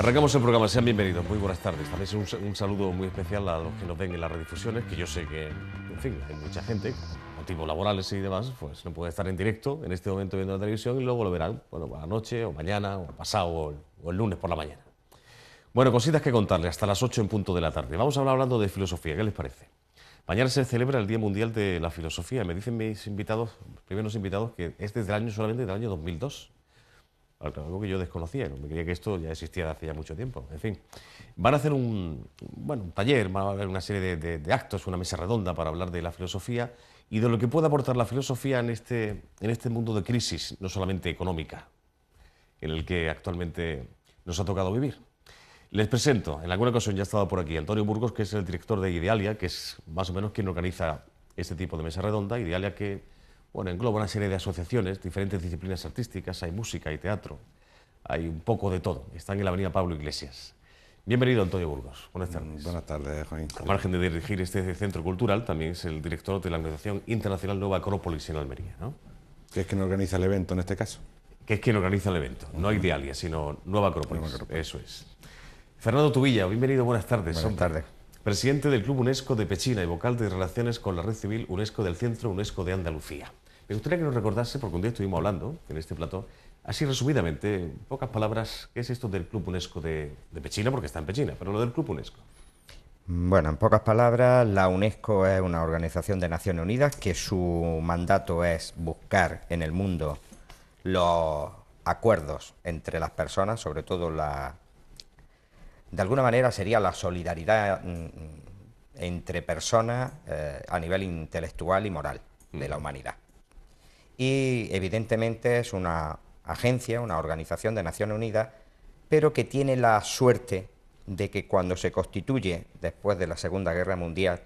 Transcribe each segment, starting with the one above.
Arrancamos el programa, sean bienvenidos, muy buenas tardes. También un, un saludo muy especial a los que nos ven en las redifusiones, que yo sé que, en fin, hay mucha gente, motivos laborales y demás, pues no puede estar en directo en este momento viendo la televisión y luego lo verán, bueno, anoche la noche o mañana o pasado o el, lunes por la mañana. Bueno, cositas que contarles hasta las 8 en punto de la tarde. Vamos a hablar hablando de filosofía, ¿qué les parece? Mañana se celebra el Día Mundial de la Filosofía. Me dicen mis invitados, primeros invitados, que este es del año solamente del año 2002 algo que yo desconocía, me creía que esto ya existía de hace ya mucho tiempo. En fin, van a hacer un, bueno, taller, van a haber una serie de, actos, una mesa redonda para hablar de la filosofía y de lo que puede aportar la filosofía en este, en este mundo de crisis, no solamente económica, en el que actualmente nos ha tocado vivir. Les presento, en alguna ocasión ya he estado por aquí Antonio Burgos, que es el director de Idealia, que es más o menos quien organiza este tipo de mesa redonda, Idealia que bueno, engloba una serie de asociaciones, diferentes disciplinas artísticas, hay música, hay teatro, hay un poco de todo. Están en la avenida Pablo Iglesias. Bienvenido, Antonio Burgos. Buenas tardes. Mm, buenas tardes, Joaquín. A margen de dirigir este centro cultural, también es el director de la Organización Internacional Nueva Acrópolis en Almería, ¿no? Que es quien organiza el evento en este caso. Que es quien organiza el evento. No hay de sino Nueva Acrópolis. Nueva Acrópolis. Eso es. Fernando Tubilla, bienvenido, buenas tardes. Buenas tardes. Presidente del Club UNESCO de Pechina y vocal de Relaciones con la Red Civil UNESCO del Centro UNESCO de Andalucía. Me gustaría que nos recordase, porque un día estuvimos hablando en este plato así resumidamente, en pocas palabras, ¿qué es esto del Club UNESCO de, Pechina? Porque está en Pechina, pero lo del Club UNESCO. Bueno, en pocas palabras, la UNESCO es una organización de Naciones Unidas que su mandato es buscar en el mundo los acuerdos entre las personas, sobre todo la... De alguna manera sería la solidaridad mm, entre personas eh, a nivel intelectual y moral de la mm. humanidad y evidentemente es una agencia, una organización de Naciones Unidas, pero que tiene la suerte de que cuando se constituye después de la Segunda Guerra Mundial,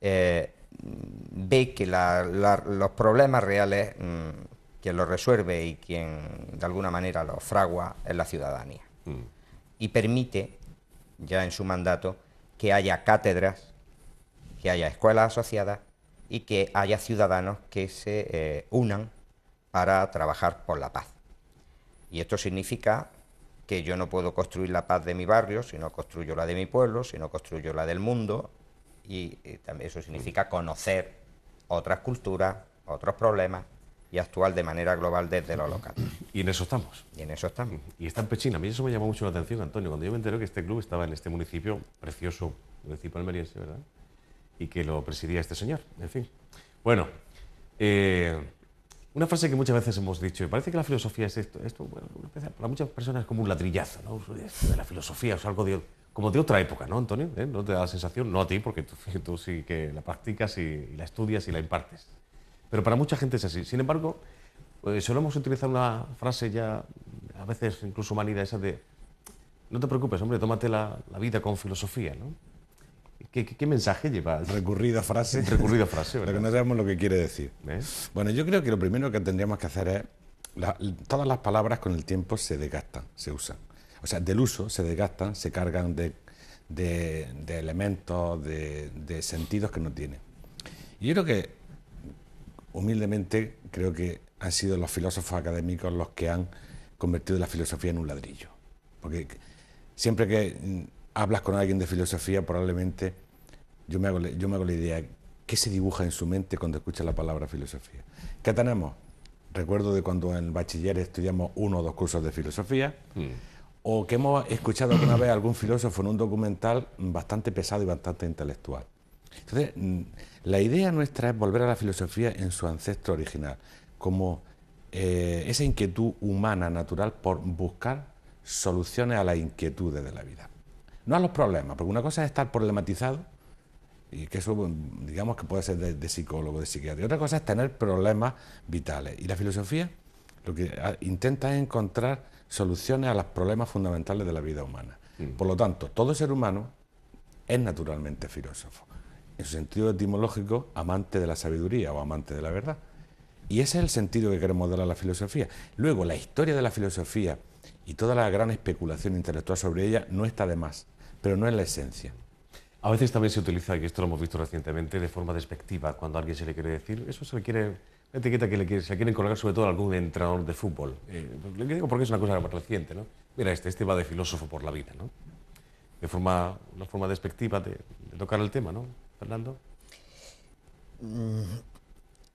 eh, ve que los problemas reales mm, quien los resuelve y quien de alguna manera los fragua es la ciudadanía. Mm. Y permite, ya en su mandato, que haya cátedras, que haya escuelas asociadas, y que haya ciudadanos que se eh, unan para trabajar por la paz. Y esto significa que yo no puedo construir la paz de mi barrio si no construyo la de mi pueblo, si no construyo la del mundo, y, eh, también eso significa conocer otras culturas, otros problemas y actuar de manera global desde lo local. Y en eso estamos. Y en eso estamos. Y está en Pechín. A mí eso me llamó mucho la atención, Antonio, cuando yo me enteré que este club estaba en este municipio precioso, municipio almeriense, ¿verdad? y que lo presidía este señor. En fin. Bueno, eh, una frase que muchas veces hemos dicho, y parece que la filosofía es esto, esto bueno, para muchas personas es como un ladrillazo, ¿no? de la filosofía es algo de, como de otra época, ¿no, Antonio? ¿Eh? ¿No te da la sensación? No a ti, porque tú, sí que la practicas y, la estudias y la impartes. Pero para mucha gente es así. Sin embargo, eh, solo hemos utilizar una frase ya, a veces incluso manida, esa de, no te preocupes, hombre, tómate la, la vida con filosofía, ¿no? ¿Qué, mensaje lleva? Recurrida frase. Recurrida frase, ¿verdad? que no sabemos lo que quiere decir. ¿Eh? Bueno, yo creo que lo primero que tendríamos que hacer es... todas las palabras con el tiempo se desgastan, se usan. O sea, del uso se desgastan, se cargan de, elementos, de, de sentidos que no tienen. Y yo creo que, humildemente, creo que han sido los filósofos académicos los que han convertido la filosofía en un ladrillo. Porque siempre que hablas con alguien de filosofía, probablemente, yo me hago, yo me hago la idea, ¿qué se dibuja en su mente cuando escucha la palabra filosofía? ¿Qué tenemos? Recuerdo de cuando en el bachiller estudiamos uno o dos cursos de filosofía, mm. o que hemos escuchado alguna vez a algún filósofo en un documental bastante pesado y bastante intelectual. Entonces, mm, la idea nuestra es volver a la filosofía en su ancestro original, como eh, esa inquietud humana, natural, por buscar soluciones a las inquietudes de la vida no a los problemas, porque una cosa es estar problematizado, y que eso digamos que puede ser de, psicólogo, de psiquiatra, y otra cosa es tener problemas vitales. Y la filosofía lo que ah, intenta es encontrar soluciones a los problemas fundamentales de la vida humana. Mm. Por lo tanto, todo ser humano es naturalmente filósofo, en su sentido etimológico, amante de la sabiduría o amante de la verdad. Y ese es el sentido que queremos dar a la filosofía. Luego, la historia de la filosofía y toda la gran especulación intelectual sobre ella no está de más pero no es la esencia. A veces también se utiliza, y esto lo hemos visto recientemente, de forma despectiva, cuando a alguien se le quiere decir, eso se le quiere, la etiqueta que le quiere, se le quieren colgar sobre todo a algún entrenador de fútbol. Eh, le digo porque es una cosa reciente, ¿no? Mira, este, este va de filósofo por la vida, ¿no? De forma, una forma despectiva de, tocar el tema, ¿no, Fernando? Mm,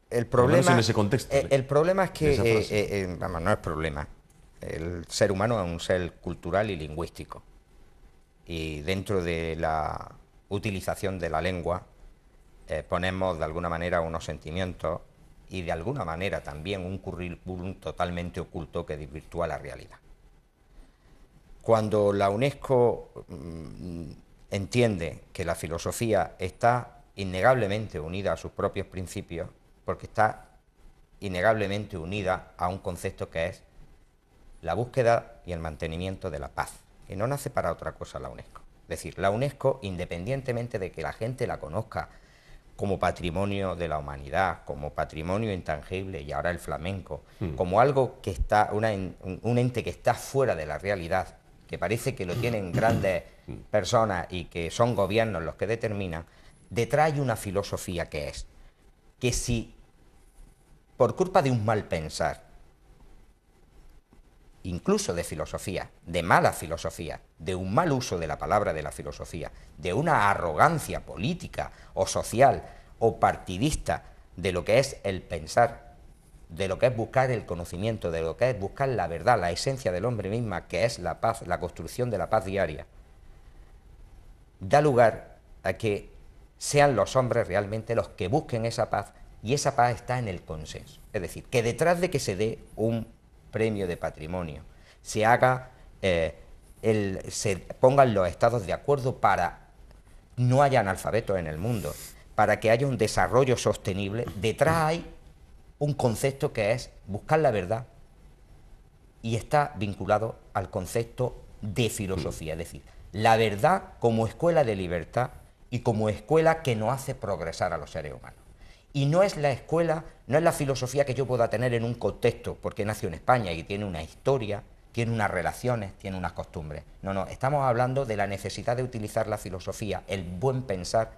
el problema, en ese contexto, eh, el problema es que, eh, vamos, no es problema. El ser humano es un ser cultural y lingüístico y dentro de la utilización de la lengua eh, ponemos de alguna manera unos sentimientos y de alguna manera también un currículum totalmente oculto que desvirtúa la realidad. Cuando la UNESCO mm, entiende que la filosofía está innegablemente unida a sus propios principios, porque está innegablemente unida a un concepto que es la búsqueda y el mantenimiento de la paz que no nace para otra cosa la UNESCO. Es decir, la UNESCO, independientemente de que la gente la conozca como patrimonio de la humanidad, como patrimonio intangible y ahora el flamenco, hmm. como algo que está, un, un ente que está fuera de la realidad, que parece que lo tienen hmm. grandes hmm. personas y que son gobiernos los que determinan, detrás hay una filosofía que es que si por culpa de un mal pensar incluso de filosofía, de mala filosofía, de un mal uso de la palabra de la filosofía, de una arrogancia política o social o partidista de lo que es el pensar, de lo que es buscar el conocimiento, de lo que es buscar la verdad, la esencia del hombre misma, que es la paz, la construcción de la paz diaria, da lugar a que sean los hombres realmente los que busquen esa paz y esa paz está en el consenso. Es decir, que detrás de que se dé un premio de patrimonio, se haga eh, se pongan los estados de acuerdo para no haya analfabetos en el mundo, para que haya un desarrollo sostenible. Detrás hay un concepto que es buscar la verdad y está vinculado al concepto de filosofía, es decir, la verdad como escuela de libertad y como escuela que no hace progresar a los seres humanos. Y no es la escuela, no es la filosofía que yo pueda tener en un contexto, porque nació en España y tiene una historia, tiene unas relaciones, tiene unas costumbres. No, no, estamos hablando de la necesidad de utilizar la filosofía, el buen pensar,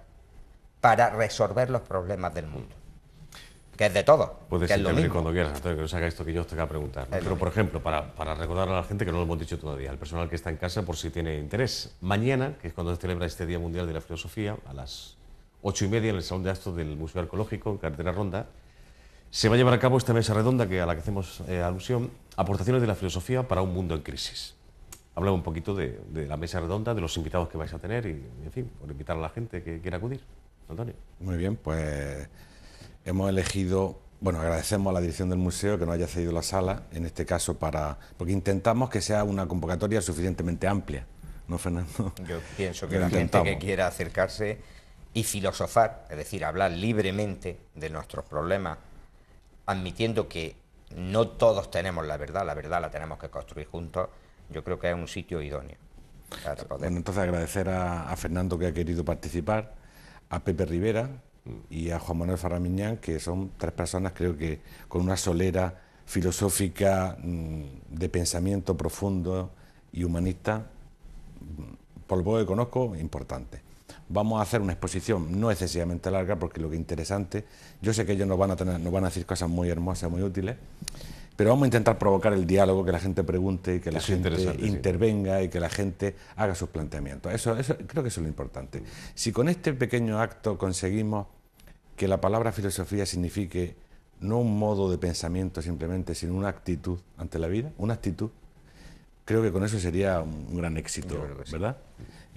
para resolver los problemas del mundo. Que es de todo. Puedes intervenir cuando quieras, Antonio, que no se haga esto que yo os tenga que preguntar. Pero, por ejemplo, para, para recordar a la gente que no lo hemos dicho todavía, al personal que está en casa, por si tiene interés, mañana, que es cuando se celebra este Día Mundial de la Filosofía, a las ocho y media en el Salón de Actos del Museo Arqueológico, en Carretera Ronda, se va a llevar a cabo esta mesa redonda que, a la que hacemos eh, alusión, aportaciones de la filosofía para un mundo en crisis. Hablamos un poquito de, la mesa redonda, de los invitados que vais a tener y, en fin, por invitar a la gente que quiera acudir. Antonio. Muy bien, pues hemos elegido, bueno, agradecemos a la dirección del museo que nos haya cedido la sala, en este caso para, porque intentamos que sea una convocatoria suficientemente amplia, ¿no, Fernando? Yo pienso que, que la gente que quiera acercarse y filosofar, es decir, hablar libremente de nuestros problemas, admitiendo que no todos tenemos la verdad, la verdad la tenemos que construir juntos, yo creo que es un sitio idóneo. entonces agradecer a, Fernando que ha querido participar, a Pepe Rivera y a Juan Manuel Farramiñán, que son tres personas, creo que con una solera filosófica mm, de pensamiento profundo y humanista, mm, por lo que conozco, importante. Vamos a hacer una exposición no excesivamente larga, porque lo que es interesante, yo sé que ellos nos van a, tener, nos van a decir cosas muy hermosas, muy útiles, pero vamos a intentar provocar el diálogo, que la gente pregunte, que la gente intervenga y que la gente haga sus planteamientos. Eso, eso, creo que eso es lo importante. Si con este pequeño acto conseguimos que la palabra filosofía signifique no un modo de pensamiento simplemente, sino una actitud ante la vida, una actitud creo que con eso sería un gran éxito, ¿verdad?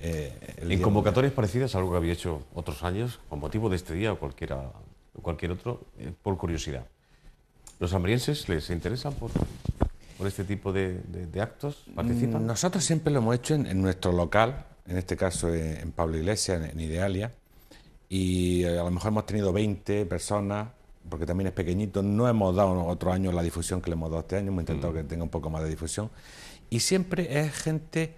Eh, en convocatorias parecidas, algo que había hecho otros años, con motivo de este día o cualquiera, cualquier otro, eh, por curiosidad. ¿Los hambrienses les interesan por, este tipo de, actos? ¿Participan? Nosotros siempre lo hemos hecho en, nuestro local, en este caso eh, en Pablo Iglesias, en, Idealia, y a lo mejor hemos tenido 20 personas porque también es pequeñito, no hemos dado otro año la difusión que le hemos dado este año, hemos intentado mm. que tenga un poco más de difusión. Y siempre es gente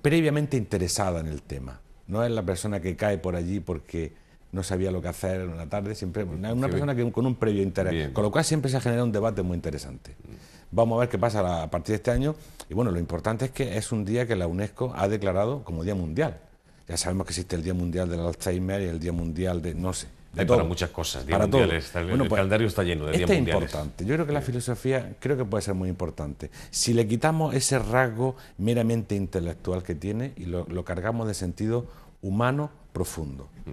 previamente interesada en el tema. No es la persona que cae por allí porque no sabía lo que hacer en la tarde, siempre una, una persona que con un previo interés, con lo cual siempre se ha generado un debate muy interesante. Mm. Vamos a ver qué pasa a partir de este año y bueno, lo importante es que es un día que la UNESCO ha declarado como Día Mundial. Ya sabemos que existe el Día Mundial del Alzheimer y el Día Mundial de no sé, para muchas cosas, el, pues, calendario está lleno de día días este importante. Yo creo que la filosofía creo que puede ser muy importante. Si le quitamos ese rasgo meramente intelectual que tiene y lo, cargamos de sentido humano profundo. Mm.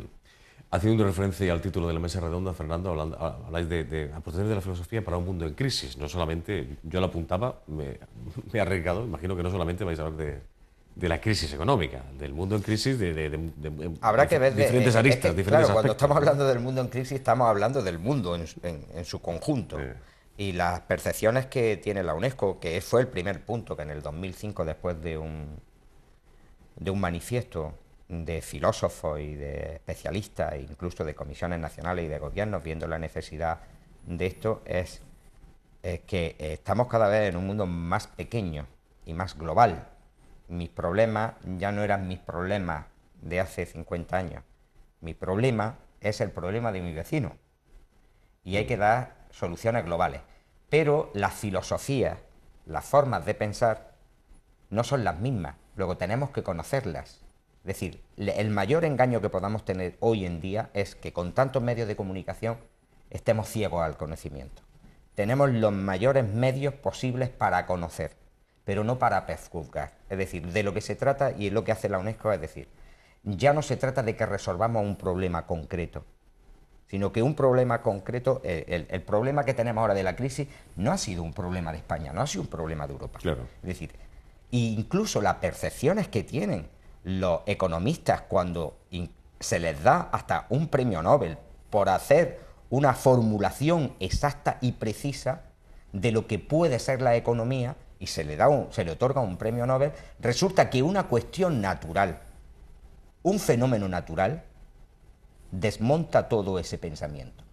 Haciendo referencia al título de la mesa redonda, Fernando, habláis de, de aportaciones de la filosofía para un mundo en crisis. No solamente, yo lo apuntaba, me, me he arriesgado, imagino que no solamente vais a hablar de, de la crisis económica, del mundo en crisis de, Habrá que ver diferentes aristas. claro, cuando estamos hablando del mundo en crisis estamos hablando del mundo en, su conjunto. Y las percepciones que tiene la UNESCO, que fue el primer punto que en el 2005, después de un, de un manifiesto de filósofos y de especialistas, e incluso de comisiones nacionales y de gobiernos, viendo la necesidad de esto, es, es que estamos cada vez en un mundo más pequeño y más global mis problemas ya no eran mis problemas de hace 50 años. Mi problema es el problema de mi vecino. Y hay que dar soluciones globales. Pero las filosofías, las formas de pensar, no son las mismas. Luego tenemos que conocerlas. Es decir, el mayor engaño que podamos tener hoy en día es que con tantos medios de comunicación estemos ciegos al conocimiento. Tenemos los mayores medios posibles para conocer pero no para prejuzgar. Es decir, de lo que se trata y lo que hace la UNESCO es decir, ya no se trata de que resolvamos un problema concreto, sino que un problema concreto, eh, el, problema que tenemos ahora de la crisis, no ha sido un problema de España, no ha sido un problema de Europa. Es decir, incluso las percepciones que tienen los economistas cuando se les da hasta un premio Nobel por hacer una formulación exacta y precisa de lo que puede ser la economía y se le, da se le otorga un premio Nobel, resulta que una cuestión natural, un fenómeno natural, desmonta todo ese pensamiento.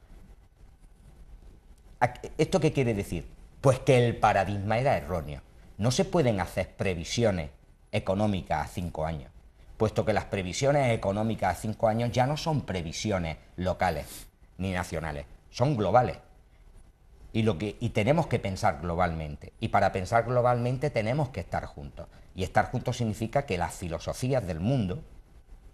¿Esto qué quiere decir? Pues que el paradigma era erróneo. No se pueden hacer previsiones económicas a cinco años, puesto que las previsiones económicas a cinco años ya no son previsiones locales ni nacionales, son globales y, lo que, y tenemos que pensar globalmente. Y para pensar globalmente tenemos que estar juntos. Y estar juntos significa que las filosofías del mundo,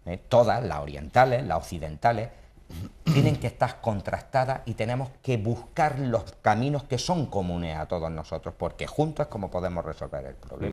¿eh? todas, las orientales, las occidentales, tienen que estar contrastadas y tenemos que buscar los caminos que son comunes a todos nosotros, porque juntos es como podemos resolver el problema.